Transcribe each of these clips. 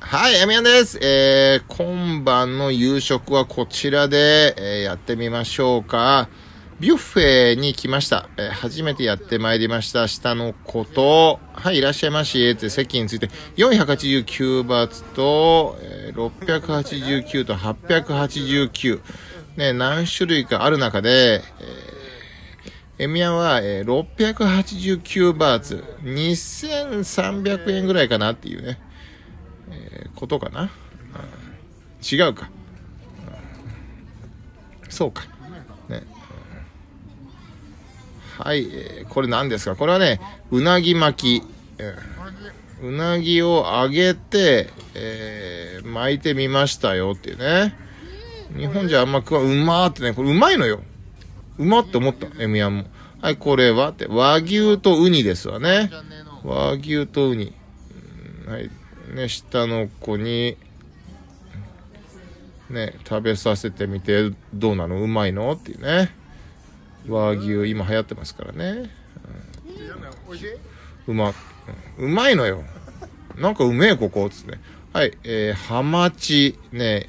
はい、エミやンです。えー、今晩の夕食はこちらで、えー、やってみましょうか。ビュッフェに来ました。えー、初めてやってまいりました。下の子と、はい、いらっしゃいまし。って席について、489バーツと、えー、689と889。ね、何種類かある中で、えー、エミアンは、えー、689バーツ、2300円ぐらいかなっていうね。ことかな、うん、違うか、うん、そうかね、うん、はい、えー、これ何ですかこれはねうなぎ巻き、うなぎを揚げて、えー、巻いてみましたよっていうね日本じゃあんま食わうまーってねこれうまいのようまって思った M ヤンもはいこれはって和牛とウニですわね和牛とウニはいね、下の子に、ね、食べさせてみて、どうなのうまいのっていうね。和牛、今流行ってますからね。うま、うまいのよ。なんかうめえ、ここ、つってね。はい、えー、ハマチ、ね、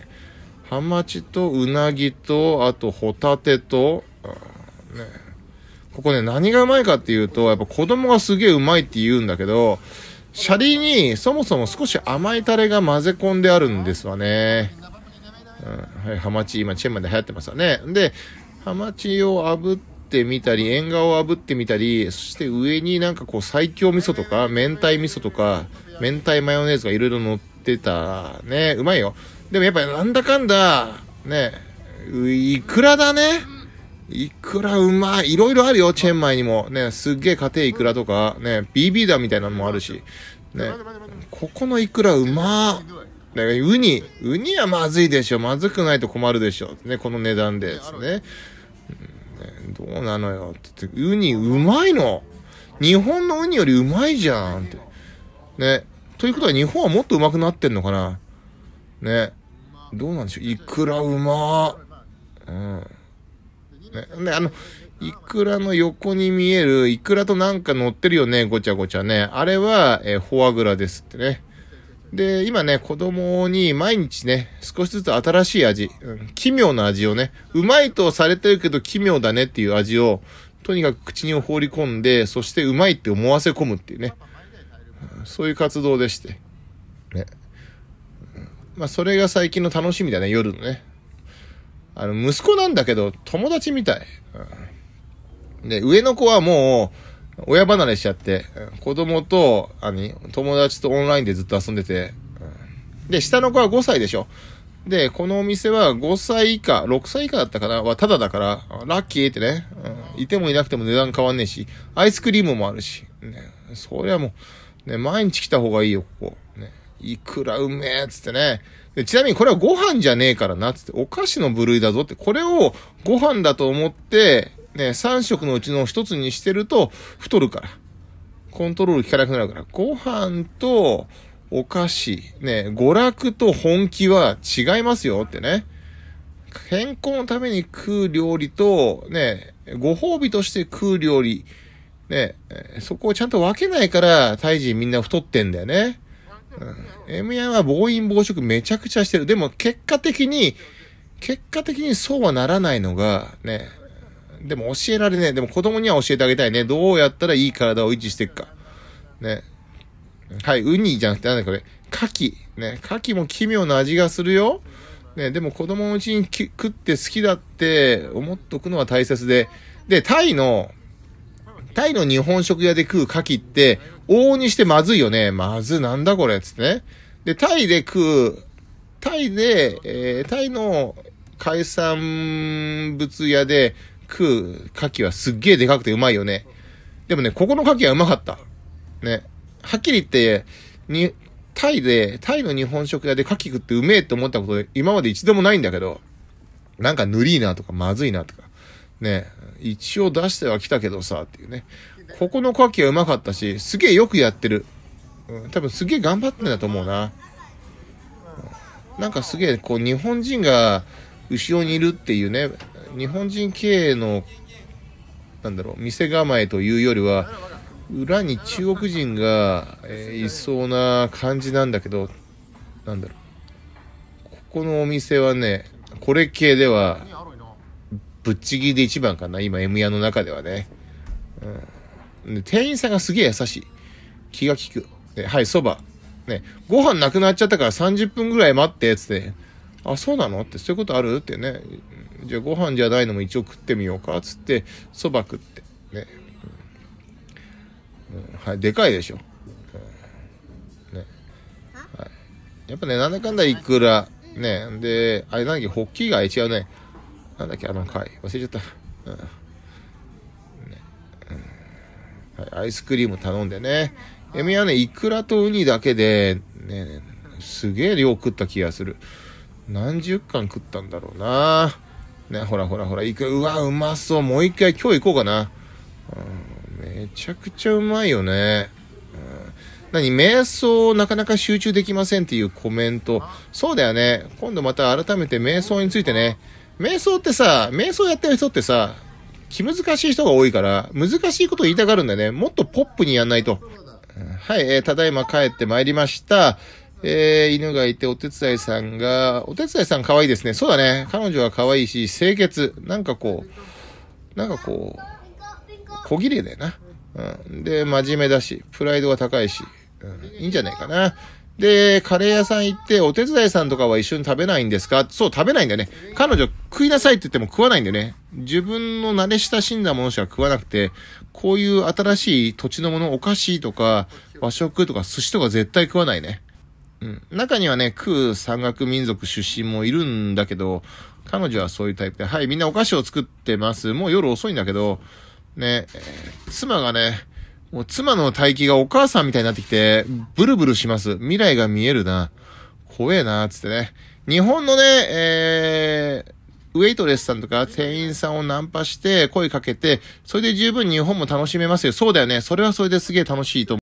ハマチとうなぎと、あとホタテと、ね、ここね、何がうまいかっていうと、やっぱ子供がすげえうまいって言うんだけど、シャリにそもそも少し甘いタレが混ぜ込んであるんですわね。うん、はい、ハマチ、今チェンマで流行ってますわね。で、ハマチを炙ってみたり、縁側を炙ってみたり、そして上になんかこう最強味噌とか、明太味噌とか、明太マヨネーズがいろいろ乗ってたね。うまいよ。でもやっぱりなんだかんだ、ね、いくらだね。いくらうまい。いろいろあるよ、チェンマイにも。ね、すっげえ家庭いくらとか、ね、BB だみたいなのもあるし。ね、ここのいくらうまね、ウニ、ウニはまずいでしょ。まずくないと困るでしょ。ね、この値段ですね。ねどうなのよってって、ウニうまいの日本のウニよりうまいじゃんって。ね。ということは日本はもっとうまくなってんのかなね。どうなんでしょういくらうまうん。ですね。で、あの、イクラの横に見える、イクラとなんか乗ってるよね、ごちゃごちゃね。あれは、えー、フォアグラですってね。で、今ね、子供に毎日ね、少しずつ新しい味、うん、奇妙な味をね、うまいとされてるけど奇妙だねっていう味を、とにかく口に放り込んで、そしてうまいって思わせ込むっていうね。そういう活動でして。ね。まあ、それが最近の楽しみだね、夜のね。あの、息子なんだけど、友達みたい。で、上の子はもう、親離れしちゃって、子供と、あの、友達とオンラインでずっと遊んでて、で、下の子は5歳でしょ。で、このお店は5歳以下、6歳以下だったかなはただだから、ラッキーってね、うん、いてもいなくても値段変わんねえし、アイスクリームもあるし、ね、そりゃもう、ね、毎日来た方がいいよ、ここ。ね、いくらうめえっつってね。で、ちなみにこれはご飯じゃねえからなっつって、お菓子の部類だぞって、これをご飯だと思って、ね、3食のうちの1つにしてると太るから。コントロール効かなくなるから。ご飯とお菓子、ね、娯楽と本気は違いますよってね。健康のために食う料理と、ね、ご褒美として食う料理、ね、そこをちゃんと分けないから、大イみんな太ってんだよね。うん、MI は暴飲暴食めちゃくちゃしてる。でも結果的に、結果的にそうはならないのが、ね、でも教えられねえ。でも子供には教えてあげたいね。どうやったらいい体を維持していくか。ね。はい、ウニじゃなくて、なんだこれ。牡蠣。ね。牡蠣も奇妙な味がするよ。ね、でも子供のうちに食って好きだって思っとくのは大切で。で、タイの、タイの日本食屋で食う牡蠣って、往々にしてまずいよね。まずなんだこれ、つってね。で、タイで食う、タイで、えー、タイの海産物屋で食う牡蠣はすっげえでかくてうまいよね。でもね、ここの牡蠣はうまかった。ね。はっきり言って、に、タイで、タイの日本食屋で牡蠣食ってうめえって思ったこと今まで一度もないんだけど、なんかぬりいなとかまずいなとか、ね、一応出しては来たけどさ、っていうね。ここの牡蠣はうまかったし、すげえよくやってる。うん、多分すげえ頑張ってんだと思うな。なんかすげえ、こう、日本人が後ろにいるっていうね、日本人経営の、なんだろう、店構えというよりは、裏に中国人が、えー、いそうな感じなんだけど、なんだろう。ここのお店はね、これ系では、ぶっちぎりで一番かな、今 M 屋の中ではね。うん店員さんがすげえ優しい。気が利く。ね、はい、そば。ね、ご飯なくなっちゃったから30分ぐらい待って、つって。あ、そうなのって、そういうことあるってね。じゃあご飯じゃないのも一応食ってみようか、つって、そば食って。ね。うん、はい、でかいでしょ。うん、ね。はい。やっぱね、なんだかんだいくら、ね。で、あれなんだっけ、ホッキ貝違うね。なんだっけ、あの貝。忘れちゃった。うんアイスクリーム頼んでね。エミはね、イクラとウニだけで、ね、すげえ量食った気がする。何十貫食ったんだろうな。ね、ほらほらほら、イクラ、うわ、うまそう。もう一回今日行こうかな。うん、めちゃくちゃうまいよね。何瞑想なかなか集中できませんっていうコメント。そうだよね。今度また改めて瞑想についてね。瞑想ってさ、瞑想やってる人ってさ、気難しい人が多いから、難しいこと言いたがるんだよね。もっとポップにやんないと。はい、えー、ただいま帰ってまいりました。えー、犬がいてお手伝いさんが、お手伝いさん可愛いですね。そうだね。彼女は可愛いし、清潔。なんかこう、なんかこう、小綺麗だよな。うん。で、真面目だし、プライドは高いし、うん、いいんじゃないかな。で、カレー屋さん行って、お手伝いさんとかは一緒に食べないんですかそう、食べないんだよね。彼女食いなさいって言っても食わないんだよね。自分の慣れ親しんだものしか食わなくて、こういう新しい土地のもの、お菓子とか、和食とか寿司とか絶対食わないね。うん。中にはね、食う山岳民族出身もいるんだけど、彼女はそういうタイプで、はい、みんなお菓子を作ってます。もう夜遅いんだけど、ね、えー、妻がね、もう妻の待機がお母さんみたいになってきて、ブルブルします。未来が見えるな。怖えな、つってね。日本のね、えー、ウェイトレスさんとか店員さんをナンパして声かけて、それで十分日本も楽しめますよ。そうだよね。それはそれですげえ楽しいと思う。